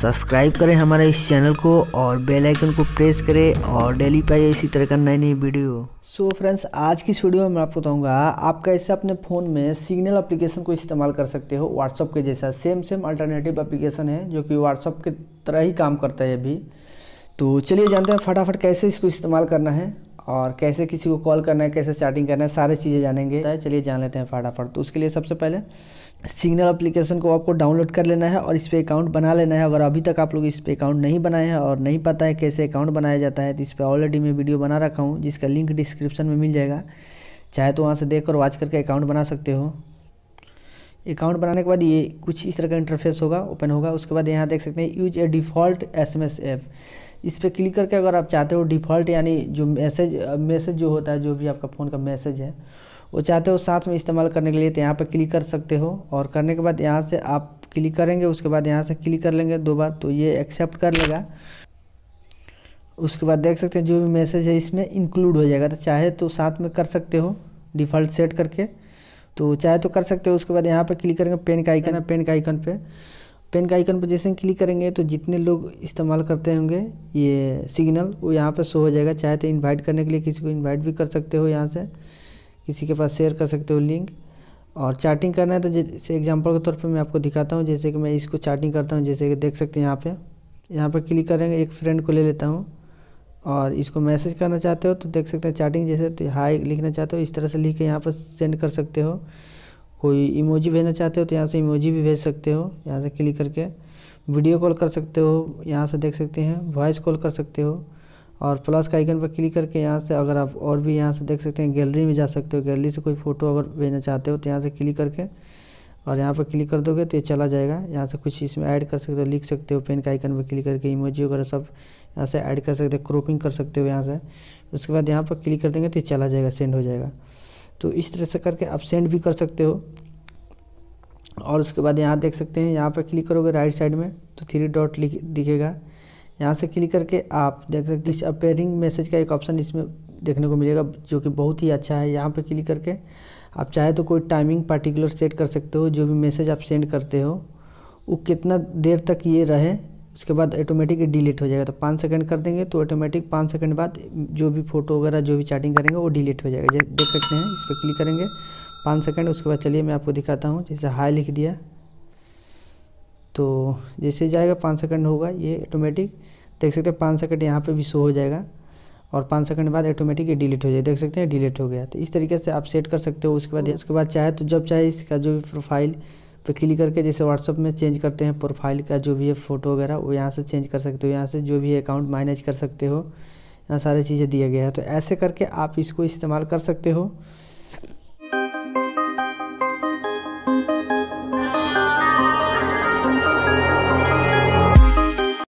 subscribe करें हमारे इस चैनल को और बेल आइकन को प्रेस करें और डेली पाए इसी तरह का नई नई वीडियो सो so फ्रेंड्स आज की इस वीडियो में मैं आपको बताऊंगा आप कैसे अपने फ़ोन में सिग्नल एप्लीकेशन को इस्तेमाल कर सकते हो व्हाट्सअप के जैसा सेम सेम अल्टरनेटिव एप्लीकेशन है जो कि व्हाट्सअप की तरह ही काम करता है अभी तो चलिए जानते हैं फटाफट कैसे इसको इस्तेमाल करना है और कैसे किसी को कॉल करना है कैसे चैटिंग करना है सारी चीज़ें जानेंगे तो चलिए जान लेते हैं फटाफट तो उसके लिए सबसे पहले सिग्नल अप्लीकेशन को आपको डाउनलोड कर लेना है और इस पर अकाउंट बना लेना है अगर अभी तक आप लोग इस पर अकाउंट नहीं बनाए हैं और नहीं पता है कैसे अकाउंट बनाया जाता है तो इस पर ऑलरेडी मैं वीडियो बना रखा हूँ जिसका लिंक डिस्क्रिप्शन में मिल जाएगा चाहे तो वहाँ से देख कर वॉच करके अकाउंट बना सकते हो अकाउंट बनाने के बाद ये कुछ इस तरह का इंटरफेस होगा ओपन होगा उसके बाद यहाँ देख सकते हैं use a default S M S app इस पर क्लिक करके अगर आप चाहते हो डिफ़ॉल्ट यानी जो मैसेज मैसेज जो होता है जो भी आपका फ़ोन का मैसेज है वो चाहते हो साथ में इस्तेमाल करने के लिए तो यहाँ पर क्लिक कर सकते हो और करने के बाद यहाँ से आप क्लिक करेंगे उसके बाद यहाँ से क्लिक कर लेंगे दो बार तो ये एक्सेप्ट कर लेगा उसके बाद देख सकते हैं जो भी मैसेज है इसमें इंक्लूड हो जाएगा तो चाहे तो साथ में कर सकते हो डिफ़ॉल्ट सेट करके तो चाहे तो कर सकते हो उसके बाद यहाँ पर क्लिक करेंगे पेन का आइकन है पेन का आइकन पे पेन का आइकन पर जैसे ही क्लिक करेंगे तो जितने लोग इस्तेमाल करते होंगे ये सिग्नल वो यहाँ पर शो हो जाएगा चाहे तो इन्वाइट करने के लिए किसी को इन्वाइट भी कर सकते हो यहाँ से किसी के पास शेयर कर सकते हो लिंक और चार्टिंग करना है तो जैसे एग्जाम्पल के तौर पर मैं आपको दिखाता हूँ जैसे कि मैं इसको चार्टिंग करता हूँ जैसे कि देख सकते हैं यहाँ पर यहाँ पर क्लिक करेंगे एक फ्रेंड को ले लेता हूँ और इसको मैसेज करना चाहते हो तो देख सकते हैं चार्टिंग जैसे तो हाई लिखना चाहते हो इस तरह से लिख के यहाँ पर सेंड कर सकते हो कोई इमोजी भेजना चाहते हो तो यहाँ से इमोजी भी भेज सकते हो यहाँ से क्लिक करके वीडियो कॉल कर सकते हो यहाँ से देख सकते हैं वॉइस कॉल कर सकते हो और प्लस का आइकन पर क्लिक करके यहाँ से अगर आप और भी यहाँ से देख सकते हैं गैलरी में जा सकते हो गैलरी से कोई फ़ोटो अगर भेजना चाहते हो तो यहाँ से क्लिक करके और यहाँ पर क्लिक कर दोगे तो ये चला जाएगा यहाँ से कुछ इसमें ऐड कर सकते हो लिख सकते हो पेन का आइकन पर क्लिक करके इमोजी वगैरह सब यहाँ से ऐड कर सकते हो क्रोपिंग कर सकते हो यहाँ से उसके बाद यहाँ पर क्लिक कर देंगे तो ये चला जाएगा सेंड हो जाएगा तो इस तरह से करके आप सेंड भी कर सकते हो और उसके बाद यहाँ देख सकते हैं यहाँ पर क्लिक करोगे राइट साइड में तो थ्री डॉट दिखेगा यहाँ से क्लिक करके आप देख सकते हैं अपेयरिंग मैसेज का एक ऑप्शन इसमें देखने को मिलेगा जो कि बहुत ही अच्छा है यहाँ पर क्लिक करके आप चाहे तो कोई टाइमिंग पार्टिकुलर सेट कर सकते हो जो भी मैसेज आप सेंड करते हो वो कितना देर तक ये रहे उसके बाद ऑटोमेटिक डिलीट हो जाएगा तो पाँच सेकंड कर देंगे तो ऑटोमेटिक पाँच सेकंड बाद जो भी फोटो वगैरह जो भी चैटिंग करेंगे वो डिलीट हो जाएगा जैसे देख सकते हैं इस पर क्लिक करेंगे पाँच सेकंड उसके बाद चलिए मैं आपको दिखाता हूँ जैसे हाई लिख दिया तो जैसे जाएगा पाँच सेकंड होगा ये ऑटोमेटिक देख सकते हैं पाँच सेकंड यहाँ पर भी शो हो जाएगा और पाँच सेकंड बाद ऑटोमेटिक ये डिलीट हो जाए देख सकते हैं डिलीट हो गया तो इस तरीके से आप सेट कर सकते हो उसके बाद उसके बाद चाहे तो जब चाहे इसका जो भी प्रोफाइल पे क्लिक करके जैसे व्हाट्सअप में चेंज करते हैं प्रोफाइल का जो भी है फ़ोटो वगैरह वो यहाँ से चेंज कर सकते हो यहाँ से जो भी अकाउंट मैनेज कर सकते हो यहाँ सारे चीज़ें दिया गया है तो ऐसे करके आप इसको इस्तेमाल कर सकते हो